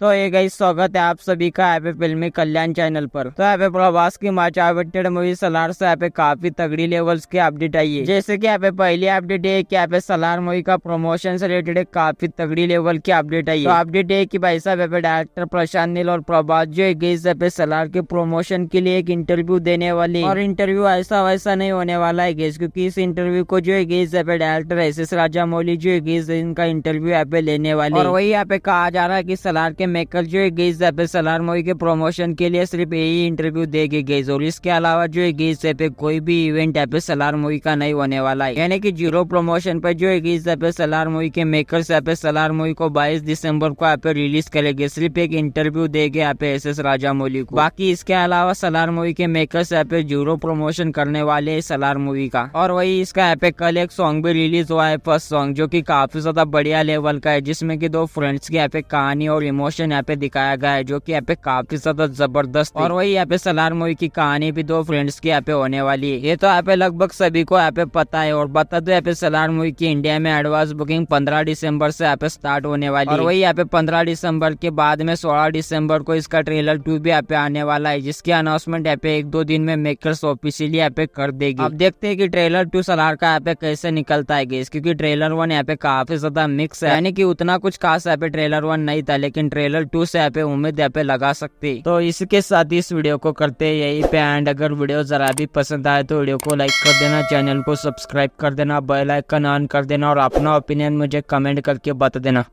तो ये गई स्वागत है आप सभी का यहाँ पे फिल्मी कल्याण चैनल पर तो यहाँ पे प्रभास की माच आवेटेड मूवी सलार से यहाँ पे काफी तगड़ी लेवल्स की अपडेट आई है जैसे कि यहाँ पे पहली अपडेट है कि यहाँ पे सलार मूवी का प्रमोशन से रिलेटेड काफी तगड़ी लेवल की अपडेट आई है तो अपडेट है की भाई साहब यहाँ पे डायरेक्टर प्रशांत नील और प्रभास जो है पे सलार के प्रमोशन के लिए एक इंटरव्यू देने वाली और इंटरव्यू ऐसा वैसा नहीं होने वाला है गेस क्यूँकी इस इंटरव्यू को जो है पे director S S Rajamouli जो है इनका इंटरव्यू यहाँ पे लेने वाली वही यहाँ पे कहा जा रहा है की सलार के मेकल जो है गीज जैपे सलार मोई के प्रमोशन के लिए सिर्फ यही इंटरव्यू देगी गीज और इसके अलावा जो है गीज यहाँ पे कोई भी इवेंट यहाँ सलार मोई का नहीं होने वाला है यानी कि जीरो प्रमोशन पर जो है गीज जैपे सलार मोई के मेकर यहाँ सलार मोई को बाईस दिसंबर को आप रिलीज करेंगे सिर्फ एक इंटरव्यू देगी आप एस एस राजा मोली को बाकी इसके अलावा सलार मोई के मेकर यहाँ पे जीरो प्रमोशन करने वाले है सलार मूवी का और वही इसका यहाँ पे कल एक सॉन्ग भी रिलीज हुआ है फर्स्ट सॉन्ग जो की काफी ज्यादा बढ़िया लेवल का है जिसमे की दो फ्रेंड्स की यहाँ पे कहानी और इमोशन एक्शन यहाँ पे दिखाया गया है जो की यहाँ पे काफी ज्यादा जबरदस्त और वही यहाँ पे सलार मूवी की कहानी भी दो फ्रेंड्स की यहाँ पे होने वाली है ये तो यहाँ पे लगभग सभी को यहाँ पे पता है और बता दो यहाँ पे सलार मूवी की इंडिया में एडवांस बुकिंग पंद्रह दिसंबर से यहाँ पे स्टार्ट होने वाली और वही यहाँ पे पंद्रह दिसंबर के बाद में सोलह दिसंबर को इसका ट्रेलर टू भी यहाँ पे आने वाला है जिसकी अनाउंसमेंट यहाँ पे एक दो दिन में मेकर्स ऑफिशियली यहाँ पे कर देगी अब देखते हैं कि ट्रेलर टू सलार का यहाँ पे कैसे निकलता है क्योंकि ट्रेलर वन यहाँ पे काफी ज्यादा मिक्स है यानी कि उतना कुछ खास यहाँ पे ट्रेलर वन नहीं था लेकिन ट्रेलर ट्रेलर टू से यहाँ पे उम्मीद यहाँ पे लगा सकते तो इसके साथ इस वीडियो को करते हैं यही पे एंड अगर वीडियो जरा भी पसंद आए तो वीडियो को लाइक कर देना चैनल को सब्सक्राइब कर देना बेलाइकन ऑन कर देना और अपना ओपिनियन मुझे कमेंट करके बता देना